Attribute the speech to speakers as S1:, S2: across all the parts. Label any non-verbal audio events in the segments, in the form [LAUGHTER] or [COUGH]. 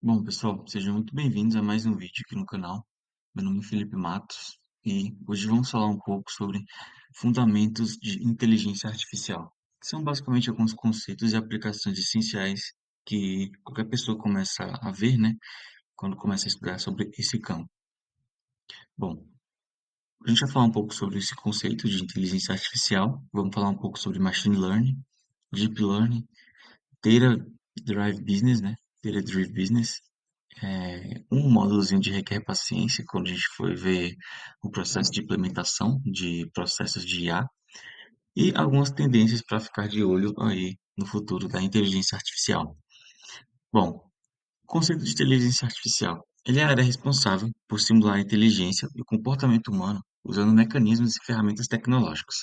S1: Bom, pessoal, sejam muito bem-vindos a mais um vídeo aqui no canal. Meu nome é Felipe Matos e hoje vamos falar um pouco sobre fundamentos de inteligência artificial, são basicamente alguns conceitos e aplicações essenciais que qualquer pessoa começa a ver, né, quando começa a estudar sobre esse campo. Bom, a gente vai falar um pouco sobre esse conceito de inteligência artificial, vamos falar um pouco sobre machine learning, deep learning, data drive business, né, Data Driven Business. É, um módulozinho de requer paciência, quando a gente foi ver o processo de implementação de processos de IA e algumas tendências para ficar de olho aí no futuro da inteligência artificial. Bom, o conceito de inteligência artificial ele é a área responsável por simular a inteligência e o comportamento humano usando mecanismos e ferramentas tecnológicas,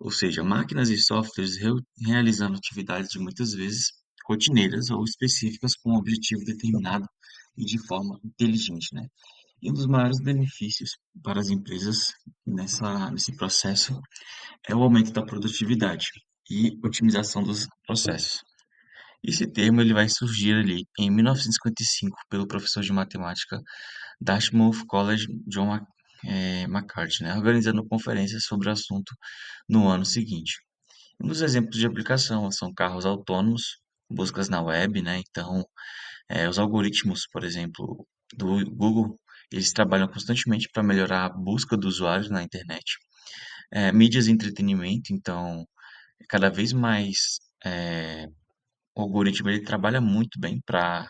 S1: ou seja, máquinas e softwares realizando atividades de muitas vezes rotineiras ou específicas com um objetivo determinado e de forma inteligente, né? E um dos maiores benefícios para as empresas nessa, nesse processo é o aumento da produtividade e otimização dos processos. Esse termo ele vai surgir ali em 1955 pelo professor de matemática Dartmouth College John eh, McCarthy, né, organizando conferências sobre o assunto no ano seguinte. Um dos exemplos de aplicação são carros autônomos, buscas na web, né? Então, é, os algoritmos, por exemplo, do Google, eles trabalham constantemente para melhorar a busca do usuário na internet. É, mídias e entretenimento, então, cada vez mais é, o algoritmo ele trabalha muito bem para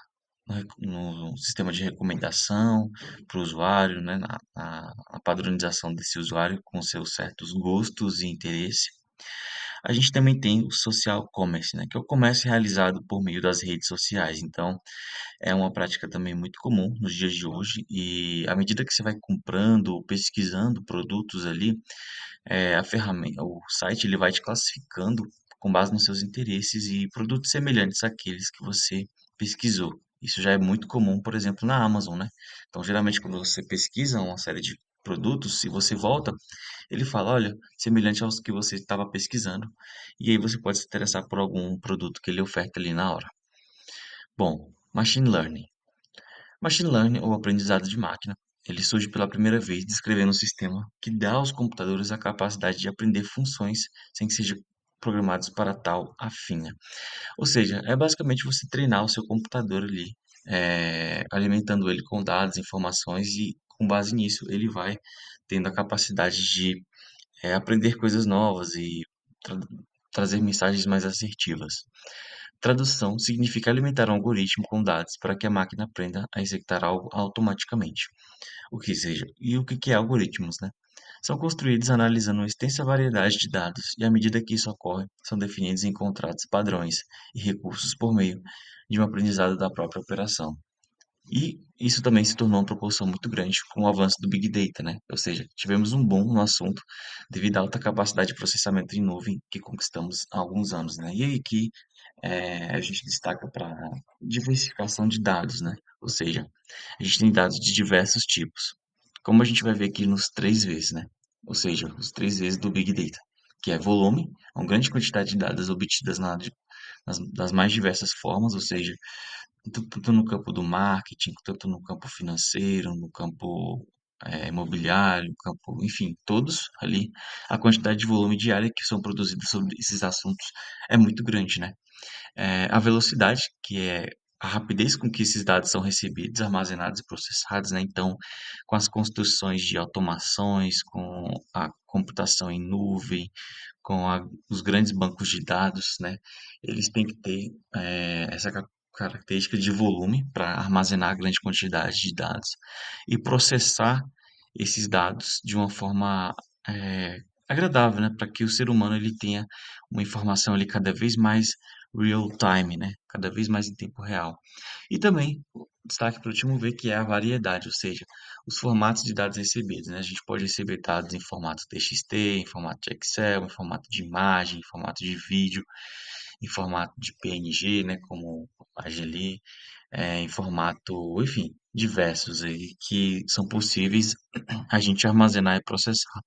S1: no, no, sistema de recomendação para o usuário, né, na, na, na padronização desse usuário com seus certos gostos e interesse. A gente também tem o social commerce, né, que é o comércio realizado por meio das redes sociais. Então, é uma prática também muito comum nos dias de hoje e à medida que você vai comprando ou pesquisando produtos ali, é, a ferramenta, o site ele vai te classificando com base nos seus interesses e produtos semelhantes àqueles que você pesquisou. Isso já é muito comum, por exemplo, na Amazon, né? Então, geralmente, quando você pesquisa uma série de produtos, se você volta, ele fala, olha, semelhante aos que você estava pesquisando, e aí você pode se interessar por algum produto que ele oferta ali na hora. Bom, Machine Learning. Machine Learning, ou aprendizado de máquina, ele surge pela primeira vez descrevendo um sistema que dá aos computadores a capacidade de aprender funções sem que sejam programados para tal afinha. Ou seja, é basicamente você treinar o seu computador ali, é, alimentando ele com dados, informações e com base nisso, ele vai tendo a capacidade de é, aprender coisas novas e tra trazer mensagens mais assertivas. Tradução significa alimentar um algoritmo com dados para que a máquina aprenda a executar algo automaticamente. O que seja, e o que é algoritmos, né? São construídos analisando uma extensa variedade de dados e, à medida que isso ocorre, são definidos em encontrados padrões e recursos por meio de um aprendizado da própria operação. E isso também se tornou uma proporção muito grande com o avanço do Big Data, né? Ou seja, tivemos um boom no assunto devido à alta capacidade de processamento em nuvem que conquistamos há alguns anos, né? E aí que é, a gente destaca para diversificação de dados, né? Ou seja, a gente tem dados de diversos tipos, como a gente vai ver aqui nos três vezes, né? Ou seja, os três vezes do Big Data, que é volume, uma grande quantidade de dados obtidas na, nas, das mais diversas formas, ou seja, tanto no campo do marketing, tanto no campo financeiro, no campo é, imobiliário, campo, enfim, todos ali, a quantidade de volume diária que são produzidos sobre esses assuntos é muito grande, né? É, a velocidade, que é a rapidez com que esses dados são recebidos, armazenados e processados, né? Então, com as construções de automações, com a computação em nuvem, com a, os grandes bancos de dados, né? Eles têm que ter é, essa característica de volume para armazenar grande quantidade de dados e processar esses dados de uma forma é, agradável, né, para que o ser humano ele tenha uma informação ali cada vez mais real time, né, cada vez mais em tempo real. E também destaque para o último ver que é a variedade, ou seja, os formatos de dados recebidos. Né? A gente pode receber dados em formato TXT, em formato de Excel, em formato de imagem, em formato de vídeo em formato de PNG, né, como a Geli, é, eh, em formato, enfim, diversos aí que são possíveis a gente armazenar e processar.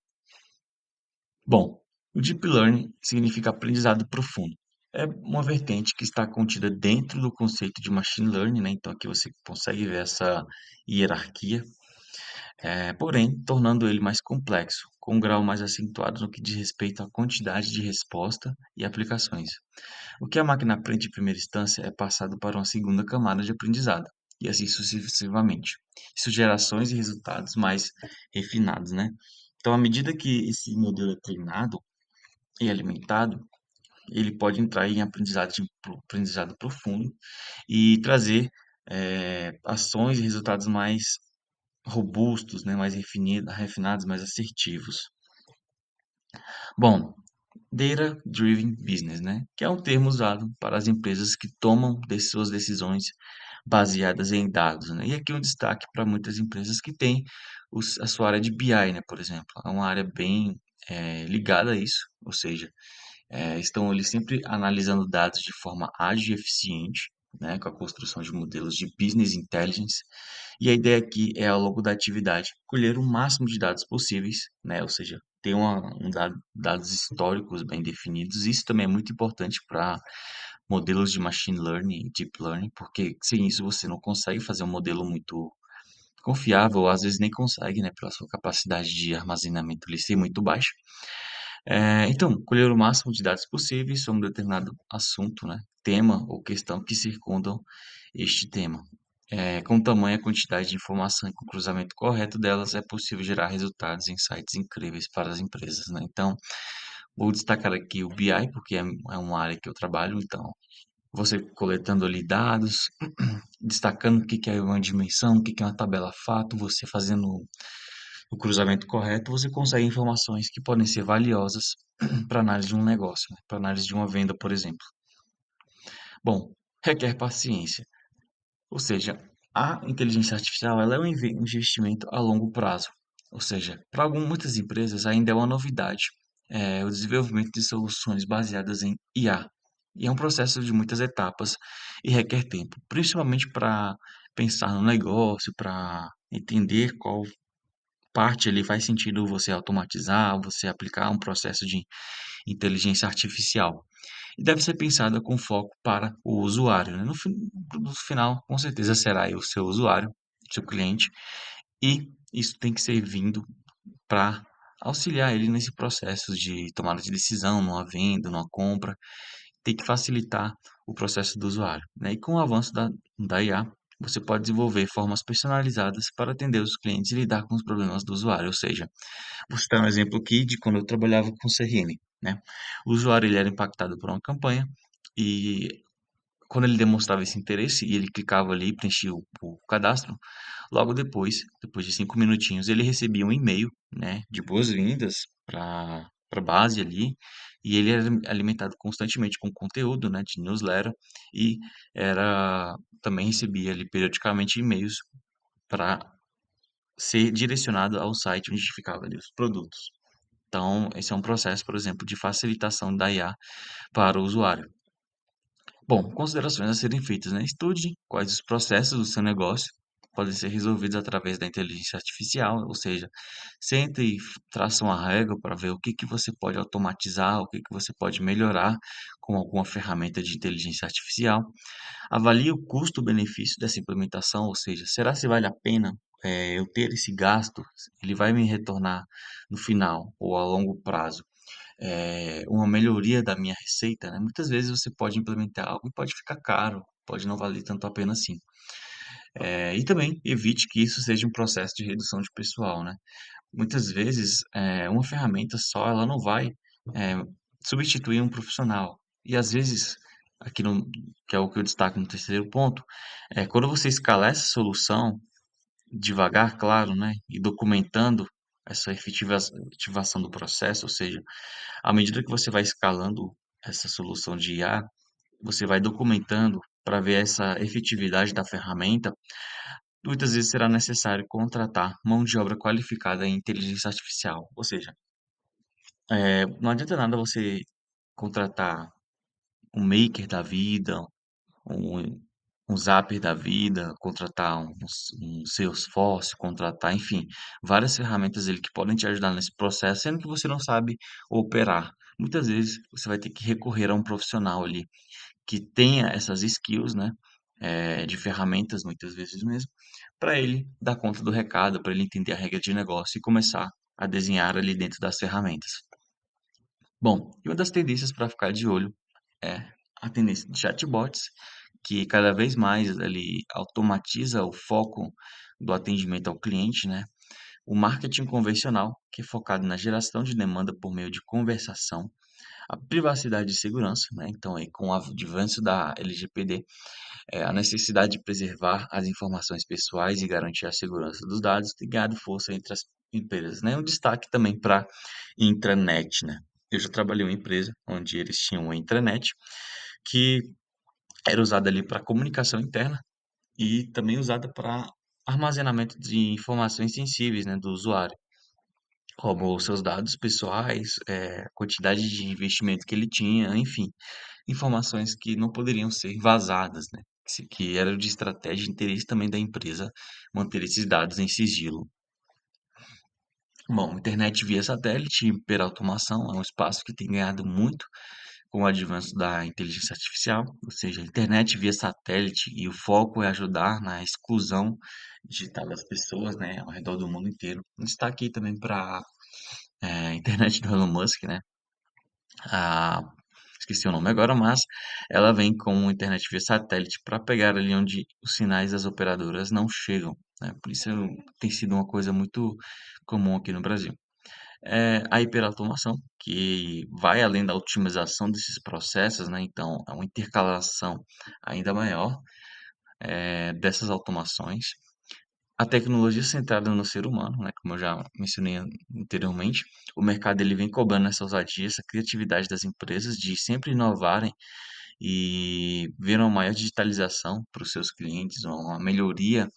S1: Bom, o Deep Learning significa aprendizado profundo. É uma vertente que está contida dentro do conceito de Machine Learning, né? então aqui você consegue ver essa hierarquia, é, porém tornando ele mais complexo, com um grau mais acentuado no que diz respeito à quantidade de resposta e aplicações. O que a máquina aprende em primeira instância é passado para uma segunda camada de aprendizado, e assim sucessivamente. Isso gerações e resultados mais refinados, né? Então, à medida que esse modelo é treinado e alimentado, ele pode entrar em aprendizado, aprendizado profundo e trazer é, ações e resultados mais robustos, né, mais refinados, mais assertivos. Bom, data driven business, né, que é um termo usado para as empresas que tomam de suas decisões baseadas em dados, né? E aqui um destaque para muitas empresas que têm os, a sua área de BI, né, por exemplo, é uma área bem é, ligada a isso, ou seja, é, estão ali sempre analisando dados de forma ágil e eficiente, né, com a construção de modelos de business intelligence e a ideia aqui é, ao longo da atividade, colher o máximo de dados possíveis, né? ou seja, ter uma, um dado, dados históricos bem definidos. Isso também é muito importante para modelos de machine learning e deep learning, porque sem isso você não consegue fazer um modelo muito confiável, ou às vezes nem consegue, né, pela sua capacidade de armazenamento ali ser muito baixa. É, então, colher o máximo de dados possíveis sobre um determinado assunto, né, tema ou questão que circundam este tema. É, com tamanha quantidade de informação e com o cruzamento correto delas, é possível gerar resultados e insights incríveis para as empresas. Né? Então, vou destacar aqui o BI, porque é, é uma área que eu trabalho, então você coletando ali dados, [CLEARS THROAT] destacando o que, que é uma dimensão, o que, que é uma tabela fato, você fazendo o cruzamento correto, você consegue informações que podem ser valiosas [CLEARS THROAT] para análise de um negócio, né? para análise de uma venda, por exemplo. Bom, requer paciência. Ou seja, a inteligência artificial ela é um investimento a longo prazo. Ou seja, para algumas, muitas empresas ainda é uma novidade é, o desenvolvimento de soluções baseadas em IA. E é um processo de muitas etapas e requer tempo, principalmente para pensar no negócio, para entender qual parte ele faz sentido você automatizar, você aplicar um processo de inteligência artificial e deve ser pensada com foco para o usuário. Né? No, no final, com certeza, será o seu usuário, seu cliente, e isso tem que ser vindo para auxiliar ele nesse processo de tomada de decisão, numa venda, numa compra, tem que facilitar o processo do usuário. Né? E com o avanço da, da IA, você pode desenvolver formas personalizadas para atender os clientes e lidar com os problemas do usuário. Ou seja, vou citar um exemplo aqui de quando eu trabalhava com CRM. Né? O usuário ele era impactado por uma campanha e quando ele demonstrava esse interesse e ele clicava ali e preenchia o, o, cadastro, logo depois, depois de cinco minutinhos, ele recebia um e-mail né, de boas-vindas para para base ali, e ele era alimentado constantemente com conteúdo, né, de newsletter, e era também recebia ali periodicamente e-mails para ser direcionado ao site onde ficava ali os produtos. Então, esse é um processo, por exemplo, de facilitação da IA para o usuário. Bom, considerações a serem feitas, né? Estude quais os processos do seu negócio podem ser resolvidos através da inteligência artificial, ou seja, senta e traça uma regra para ver o que, que você pode automatizar, o que, que você pode melhorar com alguma ferramenta de inteligência artificial. Avalie o custo-benefício dessa implementação, ou seja, será se vale a pena é, eu ter esse gasto? Ele vai me retornar no final ou a longo prazo? É, uma melhoria da minha receita, né? muitas vezes você pode implementar algo e pode ficar caro, pode não valer tanto a pena assim. É, e também evite que isso seja um processo de redução de pessoal, né? Muitas vezes, é, uma ferramenta só, ela não vai é, substituir um profissional. E às vezes, aqui no, que é o que eu destaco no terceiro ponto, é quando você escala essa solução, devagar, claro, né? E documentando essa efetivação do processo, ou seja, à medida que você vai escalando essa solução de IA, você vai documentando para ver essa efetividade da ferramenta, muitas vezes será necessário contratar mão de obra qualificada em inteligência artificial. Ou seja, é, não adianta nada você contratar um maker da vida, um, um Zapper da vida, contratar um, um Salesforce, contratar, enfim, várias ferramentas ele que podem te ajudar nesse processo, sendo que você não sabe operar. Muitas vezes você vai ter que recorrer a um profissional ali que tenha essas skills, né? É, de ferramentas, muitas vezes mesmo, para ele dar conta do recado, para ele entender a regra de negócio e começar a desenhar ali dentro das ferramentas. Bom, e uma das tendências para ficar de olho é a tendência de chatbots, que cada vez mais ele automatiza o foco do atendimento ao cliente, né? O marketing convencional, que é focado na geração de demanda por meio de conversação, a privacidade e segurança, né? então aí, com o avanço da LGPD, é, a necessidade de preservar as informações pessoais e garantir a segurança dos dados tem ganhado força entre as empresas. Né? Um destaque também para a intranet. Né? Eu já trabalhei em uma empresa onde eles tinham uma intranet que era usada ali para comunicação interna e também usada para armazenamento de informações sensíveis né, do usuário como seus dados pessoais, é, quantidade de investimento que ele tinha, enfim, informações que não poderiam ser vazadas, né? que era de estratégia e interesse também da empresa manter esses dados em sigilo. Bom, internet via satélite e hiperautomação é um espaço que tem ganhado muito com o avanço da inteligência artificial, ou seja, a internet via satélite, e o foco é ajudar na exclusão digital das pessoas né, ao redor do mundo inteiro. A gente está aqui também para é, a é, internet do Elon Musk, né? esqueci o nome agora, mas ela vem com internet via satélite para pegar ali onde os sinais das operadoras não chegam. Né? Por isso tem sido uma coisa muito comum aqui no Brasil é, a hiperautomação, que vai além da otimização desses processos, né? então é uma intercalação ainda maior é, dessas automações. A tecnologia centrada no ser humano, né? como eu já mencionei anteriormente, o mercado ele vem cobrando essa ousadia, essa criatividade das empresas de sempre inovarem e ver uma maior digitalização para os seus clientes, uma melhoria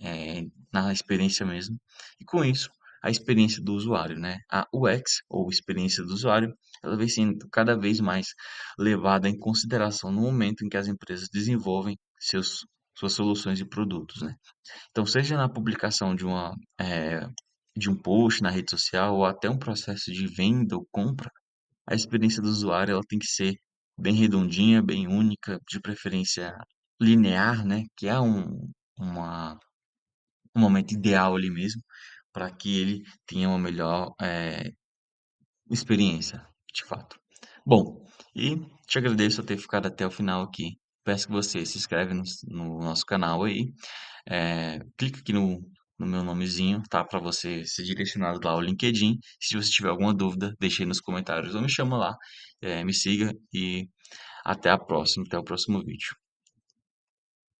S1: é, na experiência mesmo. E com isso, a experiência do usuário, né? A UX, ou experiência do usuário, ela vem sendo cada vez mais levada em consideração no momento em que as empresas desenvolvem seus, suas soluções e produtos, né? Então, seja na publicação de uma... É, de um post na rede social ou até um processo de venda ou compra, a experiência do usuário ela tem que ser bem redondinha, bem única, de preferência linear, né? Que é um, uma, um momento ideal ali mesmo, para que ele tenha uma melhor é, experiência, de fato. Bom, e te agradeço por ter ficado até o final aqui. Peço que você se inscreve no, no nosso canal aí, é, clica aqui no, no meu nomezinho, tá? Para você ser direcionado lá ao LinkedIn. Se você tiver alguma dúvida, deixe aí nos comentários ou me chama lá, é, me siga e até a próxima, até o próximo vídeo.